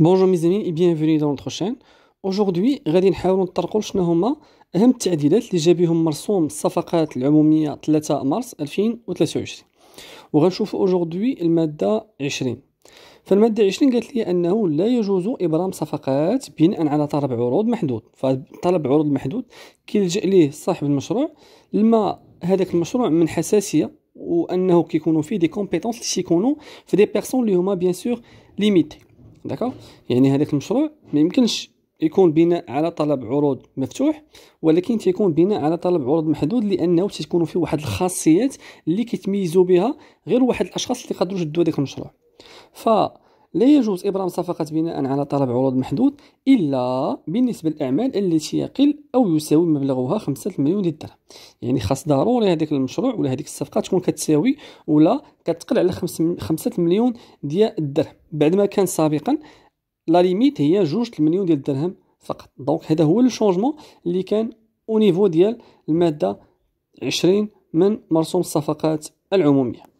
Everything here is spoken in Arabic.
بونجور ميزامي اي بيانفوني دون نوتر شين اجوردي غادي نحاولو نطرقو شنو هما اهم التعديلات اللي جا بهم مرسوم الصفقات العموميه 3 مارس 2023 وغنشوفو اجوردي الماده 20 فالمادة 20 قالت لي أنه لا يجوز إبرام صفقات بناء على طلب عروض محدود فطلب عروض محدود كيلجأ ليه صاحب المشروع لما هذاك المشروع من حساسية وأنه كيكونوا فيه دي كومبيتونس اللي تيكونوا في دي بيرسون اللي هما بيان سور ليميتي داكوغ يعني هذاك المشروع ما يمكنش يكون بناء على طلب عروض مفتوح ولكن تيكون بناء على طلب عروض محدود لانه تيكونوا فيه واحد الخاصيات اللي كيتميزوا بها غير واحد الاشخاص اللي قدروا يشدوا هذاك المشروع ف لا يجوز إبرام صفقة بناء على طلب عروض محدود إلا بالنسبة للأعمال التي يقل أو يساوي مبلغها 5 مليون الدرهم يعني خاص ضروري هذاك المشروع ولا هذيك الصفقة تكون كتساوي ولا كتقل على 5 مليون ديال الدرهم بعد ما كان سابقا لا ليميت هي 2 مليون ديال الدرهم فقط دونك هذا هو الشونجمون اللي كان او نيفو ديال الماده 20 من مرسوم الصفقات العموميه